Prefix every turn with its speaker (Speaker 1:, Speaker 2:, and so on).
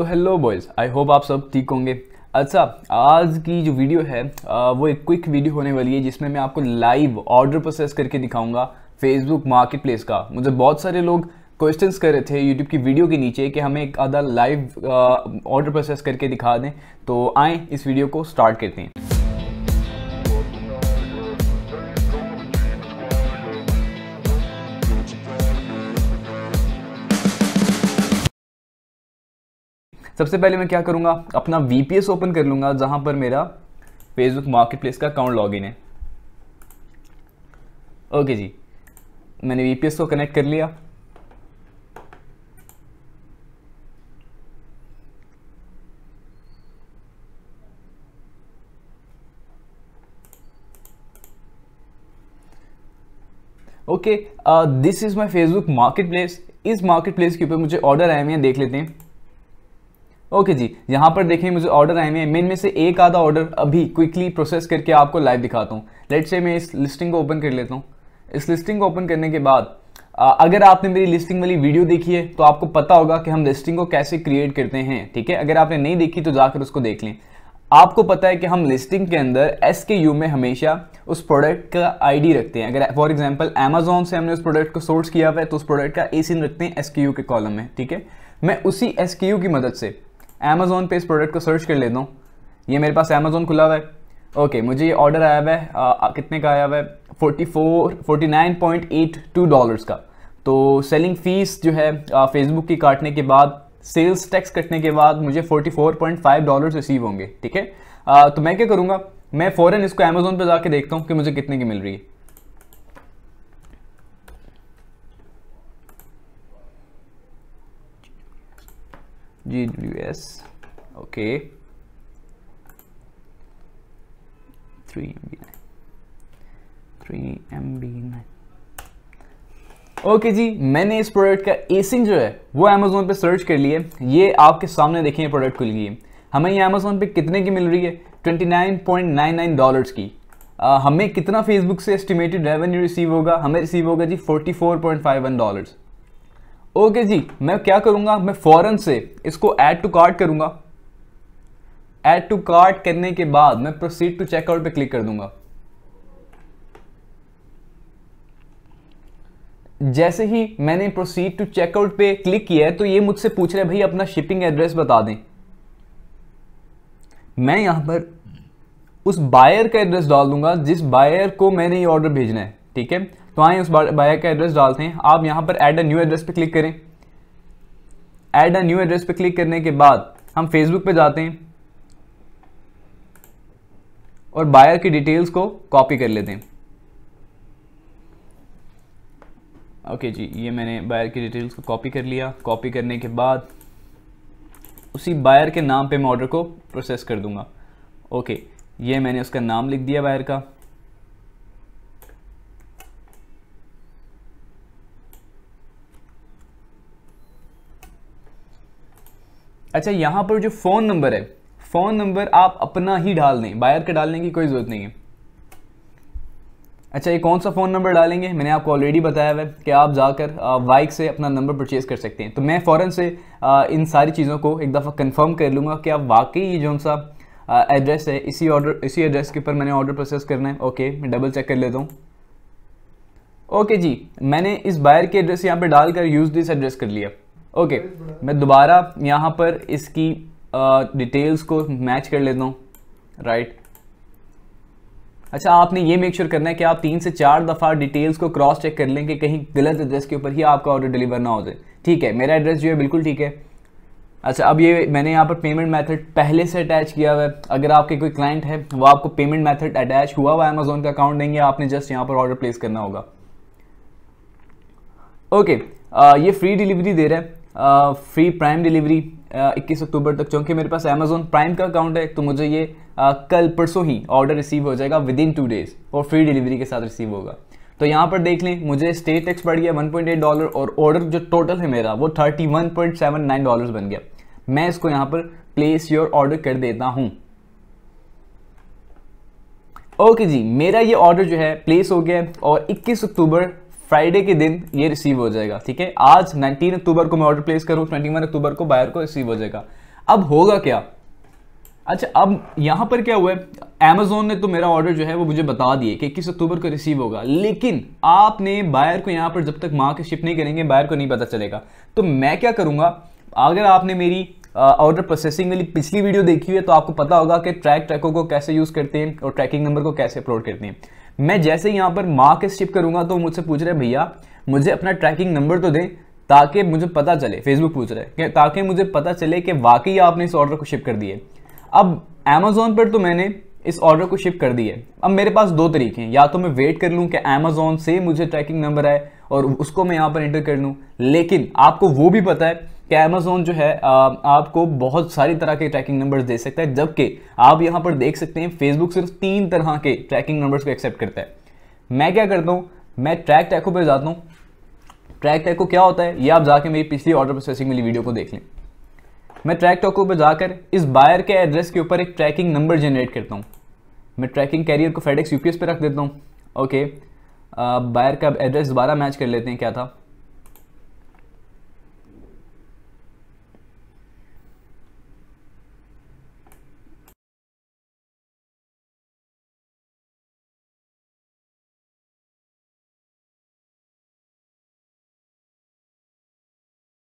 Speaker 1: तो hello boys I hope आप सब ठीक होंगे अच्छा आज की जो वीडियो है वो एक क्विक वीडियो होने वाली है जिसमें मैं आपको लाइव ऑर्डर प्रोसेस करके दिखाऊंगा फेसबुक मार्केट प्लेस का मुझे बहुत सारे लोग क्वेश्चंस कर रहे थे यूट्यूब की वीडियो के नीचे कि हमें एक आधा लाइव ऑर्डर प्रोसेस करके दिखा दें तो आएँ इस वीडियो को स्टार्ट करते हैं सबसे पहले मैं क्या करूँगा अपना वी ओपन कर लूँगा जहाँ पर मेरा फेसबुक मार्केट प्लेस का अकाउंट लॉग है ओके जी मैंने वी को कनेक्ट कर लिया okay this is my Facebook Marketplace इस मार्केट प्लेस के ऊपर मुझे ऑर्डर आए हुए हैं देख लेते हैं ओके जी यहाँ पर देखें मुझे ऑर्डर आए हुए हैं मेन में से एक आधा ऑर्डर अभी क्विकली प्रोसेस करके आपको लाइव दिखाता हूँ लेट से मैं इस लिस्टिंग को ओपन कर लेता हूँ इस लिस्टिंग को ओपन करने के बाद अगर आपने मेरी लिस्टिंग वाली वीडियो देखी है तो आपको पता होगा कि हम लिस्टिंग को कैसे क्रिएट करते हैं ठीक है अगर आपने नहीं देखी तो जाकर उसको देख लें आपको पता है कि हम लिस्टिंग के अंदर एस के यू में हमेशा उस प्रोडक्ट का आईडी रखते हैं अगर फॉर एग्जांपल अमेजोन से हमने उस प्रोडक्ट को सोर्स किया हुआ है तो उस प्रोडक्ट का ए रखते हैं एस के यू के कॉलम में ठीक है मैं उसी एस के यू की मदद से अमेज़ोन पे इस प्रोडक्ट को सर्च कर लेता हूँ ये मेरे पास अमेज़ोन खुला हुआ है ओके मुझे ये ऑर्डर आया हुआ है कितने का आया हुआ है forty four forty nine point eight two dollars का तो सेलिंग फ़ीस जो है फेसबुक की काटने के बाद सेल्स टैक्स कटने के बाद मुझे forty four point five dollar receive होंगे ठीक है तो मैं क्या करूँगा मैं फ़ौरन इसको अमेज़ोन पर जाके देखता हूँ कि मुझे कितने की मिल रही है GWS, okay. S MB three M B nine okay जी मैंने इस प्रोडक्ट का एसिंग जो है वो अमेजोन पे सर्च कर लिए ये आपके सामने देखें प्रोडक्ट खुल गई हमें ये अमेजोन पे कितने की मिल रही है 29.99 डॉलर्स की आ, हमें कितना फेसबुक से एस्टिमेटेड रेवेन्यू रिसीव होगा हमें रिसीव होगा जी 44.51 डॉलर्स ओके जी मैं क्या करूँगा मैं फ़ौरन से इसको ऐड टू कार्ट करूंगा ऐड टू कार्ट करने के बाद मैं प्रोसीड टू चेकआउट पे क्लिक कर दूंगा जैसे ही मैंने प्रोसीड टू चेकआउट पे क्लिक किया है तो ये मुझसे पूछ रहे भाई अपना शिपिंग एड्रेस बता दें मैं यहां पर उस बायर का एड्रेस डाल दूंगा जिस बायर को मैंने ये ऑर्डर भेजना है ठीक है तो आए उस बायर का एड्रेस डालते हैं आप यहां पर एड अ न्यू एड्रेस पे क्लिक करें ऐड अ न्यू एड्रेस पे क्लिक करने के बाद हम फेसबुक पे जाते हैं और बायर की डिटेल्स को कॉपी कर लेते हैं ओके जी ये मैंने बायर की डिटेल्स को कॉपी कर लिया कॉपी करने के बाद उसी बायर के नाम पे मैं ऑर्डर को प्रोसेस कर दूंगा ओके ये मैंने उसका नाम लिख दिया बायर का अच्छा यहाँ पर जो फ़ोन नंबर है फ़ोन नंबर आप अपना ही डाल दें बायर का डालने की कोई ज़रूरत नहीं है अच्छा ये कौन सा फ़ोन नंबर डालेंगे मैंने आपको ऑलरेडी बताया हुआ है कि आप जाकर बाइक से अपना नंबर परचेज़ कर सकते हैं तो मैं फ़ौरन से आ, इन सारी चीज़ों को एक दफ़ा कंफर्म कर लूँगा कि आप वाकई ये जो सा एड्रेस है इसी ऑर्डर इसी एड्रेस के ऊपर मैंने ऑर्डर प्रोसेस करना है ओके मैं डबल चेक कर लेता हूँ ओके जी मैंने इस बायर के एड्रेस यहाँ पर डालकर यूज़ दिस एड्रेस कर लिया ओके okay, मैं दोबारा यहाँ पर इसकी डिटेल्स को मैच कर लेता हूँ राइट अच्छा आपने ये मेक श्योर sure करना है कि आप तीन से चार दफ़ा डिटेल्स को क्रॉस चेक कर लें कि कहीं गलत एड्रेस के ऊपर ही आपका ऑर्डर डिलीवर ना हो जाए ठीक है मेरा एड्रेस जो है बिल्कुल ठीक है अच्छा अब ये मैंने यहाँ पर पेमेंट मेथड पहले से अटैच किया हुआ है अगर आपके कोई क्लाइंट है वो आपको पेमेंट मेथड अटैच हुआ हुआ अमेजोन का अकाउंट देंगे आपने जस्ट यहाँ पर ऑर्डर प्लेस करना होगा ओके okay, आ, ये फ्री डिलीवरी दे रहा है फ्री प्राइम डिलीवरी इक्कीस अक्टूबर तक चूँकि मेरे पास अमेजोन प्राइम का अकाउंट है तो मुझे ये कल परसों ही ऑर्डर रिसीव हो जाएगा विद इन टू डेज़ और फ्री डिलीवरी के साथ रिसीव होगा तो यहाँ पर देख लें मुझे स्टेट टैक्स बढ़ गया 1.8 डॉलर और ऑर्डर जो टोटल है मेरा वो 31.79 डॉलर्स बन गया मैं इसको यहाँ पर प्लेस योर ऑर्डर कर देता हूँ ओके जी मेरा ये ऑर्डर जो है प्लेस हो गया और 21 अक्टूबर फ्राइडे के दिन ये रिसीव हो जाएगा ठीक है आज 19 अक्टूबर को मैं ऑर्डर प्लेस करूँ 21 अक्टूबर को बायर को रिसीव हो जाएगा अब होगा क्या अच्छा अब यहाँ पर क्या हुआ है अमेजोन ने तो मेरा ऑर्डर जो है वो मुझे बता दिए कि इक्कीस अक्टूबर को रिसीव होगा लेकिन आपने बायर को यहाँ पर जब तक माँ के शिप नहीं करेंगे बायर को नहीं पता चलेगा तो मैं क्या करूँगा अगर आपने मेरी ऑर्डर प्रोसेसिंग वाली पिछली वीडियो देखी हुई है तो आपको पता होगा कि ट्रैक ट्रैकों को कैसे यूज़ करते हैं और ट्रैकिंग नंबर को कैसे अपलोड करते हैं मैं जैसे यहाँ पर मार्क स्टिप करूंगा तो मुझसे पूछ रहे भैया मुझे अपना ट्रैकिंग नंबर तो दें ताकि मुझे पता चले फेसबुक पूछ रहे ताकि मुझे पता चले कि वाकई आपने इस ऑर्डर को शिप कर दिए अब अमेज़ोन पर तो मैंने इस ऑर्डर को शिप कर दिए अब मेरे पास दो तरीके हैं या तो मैं वेट कर लूँ कि अमेज़ोन से मुझे ट्रैकिंग नंबर आए और उसको मैं यहाँ पर एंटर कर लूँ लेकिन आपको वो भी पता है कि अमेज़ोन जो है आपको बहुत सारी तरह के ट्रैकिंग नंबर्स दे सकता है जबकि आप यहाँ पर देख सकते हैं फेसबुक सिर्फ तीन तरह के ट्रैकिंग नंबर्स को एक्सेप्ट करता है मैं क्या करता हूँ मैं ट्रैक टैको पर जाता हूँ ट्रैक टैको क्या होता है ये आप जाके मेरी पिछली ऑर्डर प्रोसेसिंग वाली वीडियो को देख लें मैं ट्रैक टैको पर जाकर इस बायर के एड्रेस के ऊपर एक ट्रैकिंग नंबर जनरेट करता हूँ मैं ट्रैकिंग कैरियर को फेडेक्स यूपीएस पे रख देता हूँ ओके बायर का एड्रेस दोबारा मैच कर लेते हैं क्या था